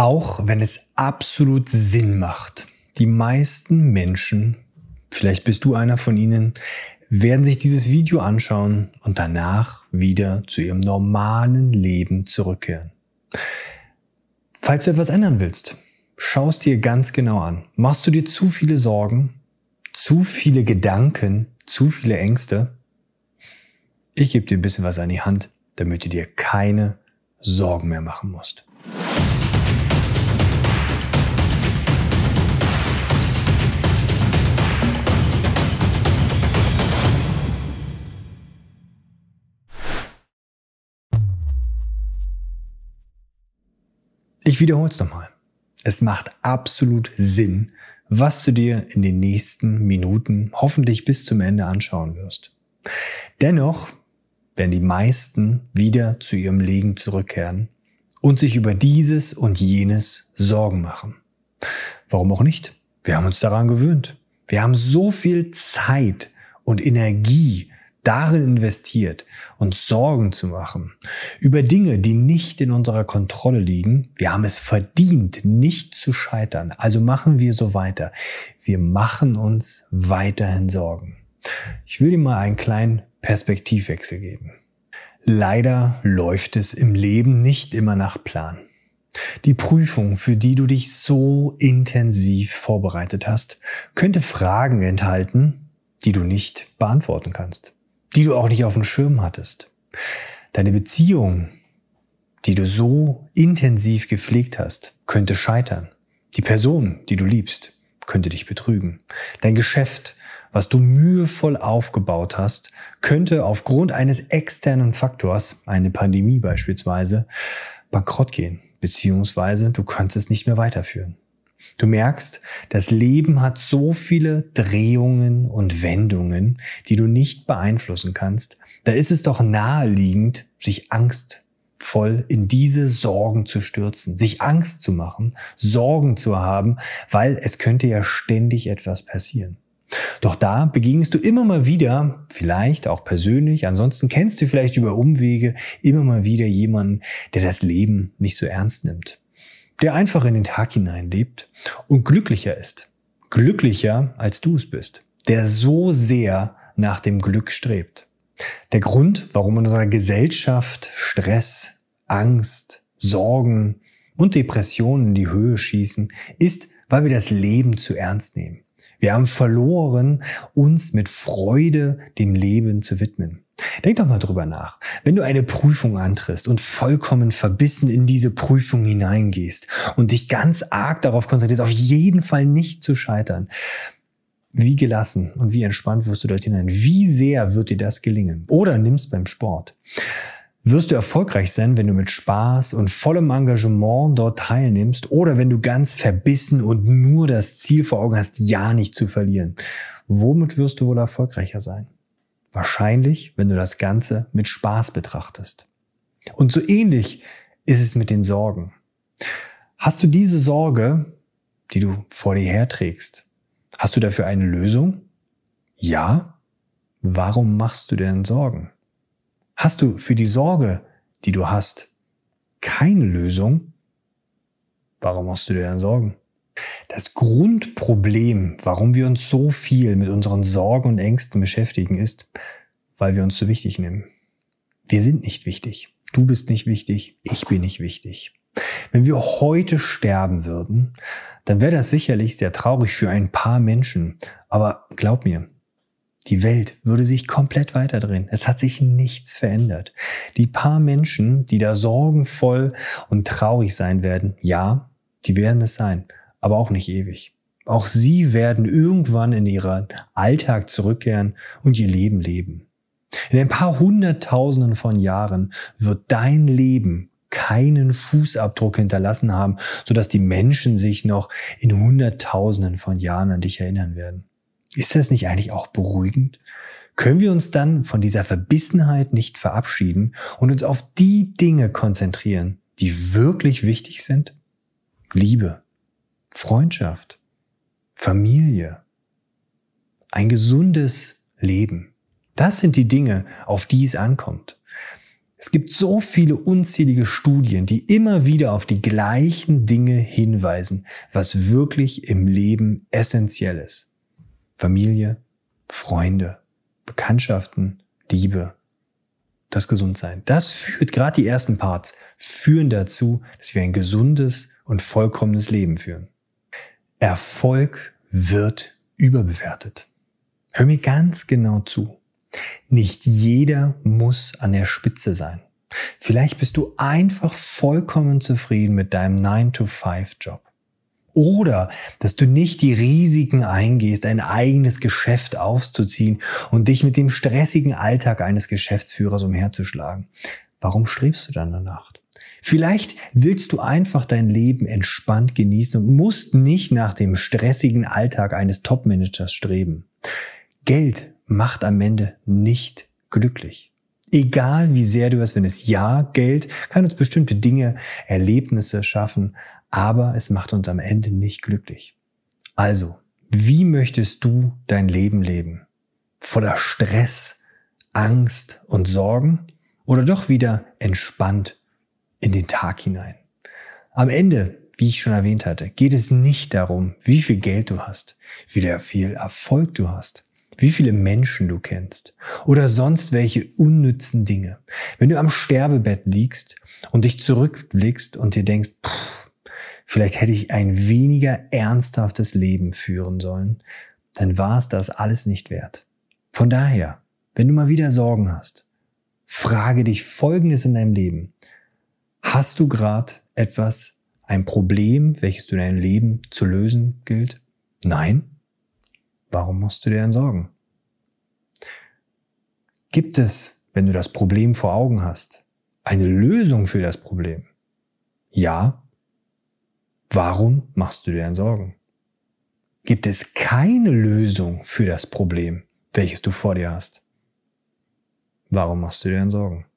auch wenn es absolut Sinn macht. Die meisten Menschen, vielleicht bist du einer von ihnen, werden sich dieses Video anschauen und danach wieder zu ihrem normalen Leben zurückkehren. Falls du etwas ändern willst, schaust dir ganz genau an. Machst du dir zu viele Sorgen, zu viele Gedanken, zu viele Ängste? Ich gebe dir ein bisschen was an die Hand, damit du dir keine Sorgen mehr machen musst. Ich wiederhole es nochmal. Es macht absolut Sinn, was du dir in den nächsten Minuten hoffentlich bis zum Ende anschauen wirst. Dennoch werden die meisten wieder zu ihrem Leben zurückkehren und sich über dieses und jenes Sorgen machen. Warum auch nicht? Wir haben uns daran gewöhnt. Wir haben so viel Zeit und Energie darin investiert, uns Sorgen zu machen über Dinge, die nicht in unserer Kontrolle liegen. Wir haben es verdient, nicht zu scheitern. Also machen wir so weiter. Wir machen uns weiterhin Sorgen. Ich will dir mal einen kleinen Perspektivwechsel geben. Leider läuft es im Leben nicht immer nach Plan. Die Prüfung, für die du dich so intensiv vorbereitet hast, könnte Fragen enthalten, die du nicht beantworten kannst die du auch nicht auf dem Schirm hattest. Deine Beziehung, die du so intensiv gepflegt hast, könnte scheitern. Die Person, die du liebst, könnte dich betrügen. Dein Geschäft, was du mühevoll aufgebaut hast, könnte aufgrund eines externen Faktors, eine Pandemie beispielsweise, bankrott gehen, beziehungsweise du kannst es nicht mehr weiterführen. Du merkst, das Leben hat so viele Drehungen und Wendungen, die du nicht beeinflussen kannst. Da ist es doch naheliegend, sich angstvoll in diese Sorgen zu stürzen, sich Angst zu machen, Sorgen zu haben, weil es könnte ja ständig etwas passieren. Doch da begegnest du immer mal wieder, vielleicht auch persönlich, ansonsten kennst du vielleicht über Umwege immer mal wieder jemanden, der das Leben nicht so ernst nimmt der einfach in den Tag hinein lebt und glücklicher ist. Glücklicher, als du es bist. Der so sehr nach dem Glück strebt. Der Grund, warum in unserer Gesellschaft Stress, Angst, Sorgen und Depressionen in die Höhe schießen, ist, weil wir das Leben zu ernst nehmen. Wir haben verloren, uns mit Freude dem Leben zu widmen. Denk doch mal drüber nach. Wenn du eine Prüfung antrittst und vollkommen verbissen in diese Prüfung hineingehst und dich ganz arg darauf konzentrierst, auf jeden Fall nicht zu scheitern, wie gelassen und wie entspannt wirst du dort hinein? Wie sehr wird dir das gelingen? Oder nimmst beim Sport? Wirst du erfolgreich sein, wenn du mit Spaß und vollem Engagement dort teilnimmst oder wenn du ganz verbissen und nur das Ziel vor Augen hast, ja nicht zu verlieren? Womit wirst du wohl erfolgreicher sein? Wahrscheinlich, wenn du das Ganze mit Spaß betrachtest. Und so ähnlich ist es mit den Sorgen. Hast du diese Sorge, die du vor dir herträgst, hast du dafür eine Lösung? Ja? Warum machst du denn Sorgen? Hast du für die Sorge, die du hast, keine Lösung? Warum machst du dir denn Sorgen? Das Grundproblem, warum wir uns so viel mit unseren Sorgen und Ängsten beschäftigen, ist, weil wir uns zu wichtig nehmen. Wir sind nicht wichtig. Du bist nicht wichtig. Ich bin nicht wichtig. Wenn wir heute sterben würden, dann wäre das sicherlich sehr traurig für ein paar Menschen. Aber glaub mir, die Welt würde sich komplett weiterdrehen. Es hat sich nichts verändert. Die paar Menschen, die da sorgenvoll und traurig sein werden, ja, die werden es sein aber auch nicht ewig. Auch sie werden irgendwann in ihren Alltag zurückkehren und ihr Leben leben. In ein paar hunderttausenden von Jahren wird dein Leben keinen Fußabdruck hinterlassen haben, sodass die Menschen sich noch in hunderttausenden von Jahren an dich erinnern werden. Ist das nicht eigentlich auch beruhigend? Können wir uns dann von dieser Verbissenheit nicht verabschieden und uns auf die Dinge konzentrieren, die wirklich wichtig sind? Liebe, Freundschaft, Familie, ein gesundes Leben. Das sind die Dinge, auf die es ankommt. Es gibt so viele unzählige Studien, die immer wieder auf die gleichen Dinge hinweisen, was wirklich im Leben essentiell ist. Familie, Freunde, Bekanntschaften, Liebe, das Gesundsein. Das führt gerade die ersten Parts führen dazu, dass wir ein gesundes und vollkommenes Leben führen. Erfolg wird überbewertet. Hör mir ganz genau zu. Nicht jeder muss an der Spitze sein. Vielleicht bist du einfach vollkommen zufrieden mit deinem 9-to-5-Job. Oder dass du nicht die Risiken eingehst, ein eigenes Geschäft aufzuziehen und dich mit dem stressigen Alltag eines Geschäftsführers umherzuschlagen. Warum strebst du dann danach? Vielleicht willst du einfach dein Leben entspannt genießen und musst nicht nach dem stressigen Alltag eines Topmanagers streben. Geld macht am Ende nicht glücklich. Egal wie sehr du es, wenn es Ja Geld, kann uns bestimmte Dinge, Erlebnisse schaffen, aber es macht uns am Ende nicht glücklich. Also, wie möchtest du dein Leben leben? Voller Stress, Angst und Sorgen oder doch wieder entspannt in den Tag hinein. Am Ende, wie ich schon erwähnt hatte, geht es nicht darum, wie viel Geld du hast, wie viel Erfolg du hast, wie viele Menschen du kennst oder sonst welche unnützen Dinge. Wenn du am Sterbebett liegst und dich zurückblickst und dir denkst, pff, vielleicht hätte ich ein weniger ernsthaftes Leben führen sollen, dann war es das alles nicht wert. Von daher, wenn du mal wieder Sorgen hast, frage dich Folgendes in deinem Leben. Hast du gerade etwas, ein Problem, welches du in deinem Leben zu lösen gilt? Nein? Warum musst du dir denn sorgen? Gibt es, wenn du das Problem vor Augen hast, eine Lösung für das Problem? Ja? Warum machst du dir denn Sorgen? Gibt es keine Lösung für das Problem, welches du vor dir hast? Warum machst du dir denn Sorgen?